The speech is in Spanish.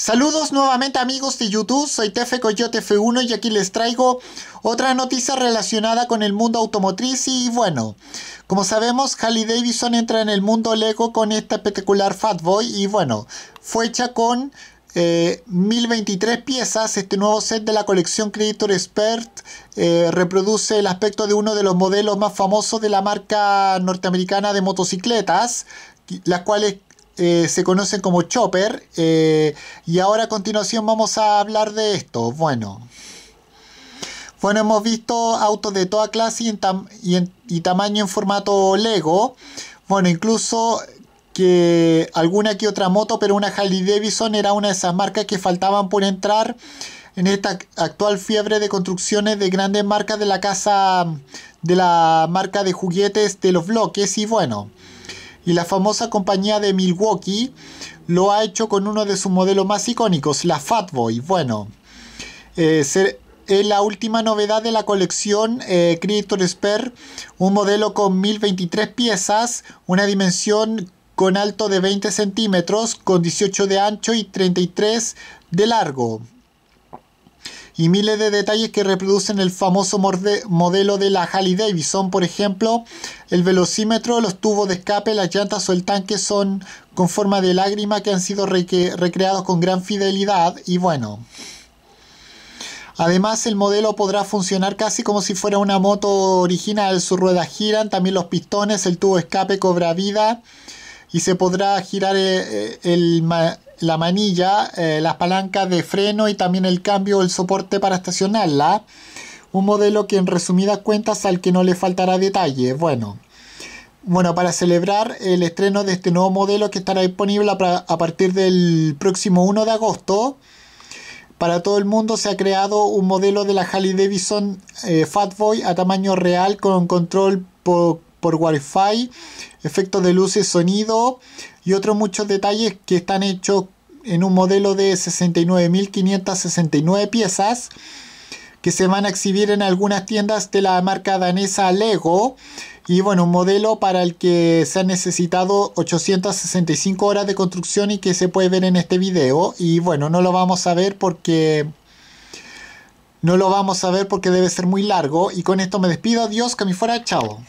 Saludos nuevamente amigos de YouTube, soy Tefe Coyote F1 y aquí les traigo otra noticia relacionada con el mundo automotriz y bueno, como sabemos Harley Davidson entra en el mundo Lego con esta espectacular Fatboy y bueno, fue hecha con 1023 eh, piezas, este nuevo set de la colección Creator Expert eh, reproduce el aspecto de uno de los modelos más famosos de la marca norteamericana de motocicletas, las cuales eh, se conocen como Chopper. Eh, y ahora a continuación vamos a hablar de esto. Bueno. Bueno, hemos visto autos de toda clase y, y, tamaño en formato Lego. Bueno, incluso que alguna que otra moto, pero una Harley Davidson era una de esas marcas que faltaban por entrar en esta actual fiebre de construcciones de grandes marcas de la casa de la marca de juguetes de los bloques y bueno y la famosa compañía de Milwaukee lo ha hecho con uno de sus modelos más icónicos, la Fatboy. Bueno, eh, es la última novedad de la colección eh, Creator un modelo con 1023 piezas, una dimensión con alto de 20 centímetros, con 18 de ancho y 33 de largo y miles de detalles que reproducen el famoso modelo de la Harley Davidson, por ejemplo, el velocímetro, los tubos de escape, las llantas o el tanque son con forma de lágrima que han sido recreados con gran fidelidad y bueno. Además, el modelo podrá funcionar casi como si fuera una moto original. Sus ruedas giran, también los pistones, el tubo de escape cobra vida y se podrá girar eh, eh, la manilla, eh, las palancas de freno y también el cambio o el soporte para estacionarla. Un modelo que en resumidas cuentas al que no le faltará detalle. Bueno, bueno, para celebrar el estreno de este nuevo modelo que estará disponible a partir del próximo 1 de agosto. Para todo el mundo se ha creado un modelo de la Harley Davidson Fatboy a tamaño real con control por por Wi-Fi, efectos de luces, sonido y otros muchos detalles que están hechos en un modelo de 69.569 piezas que se van a exhibir en algunas tiendas de la marca danesa Lego y bueno, un modelo para el que se han necesitado 865 horas de construcción y que se puede ver en este video y bueno, no lo vamos a ver porque no lo vamos a ver porque debe ser muy largo y con esto me despido, adiós, que me fuera, chao.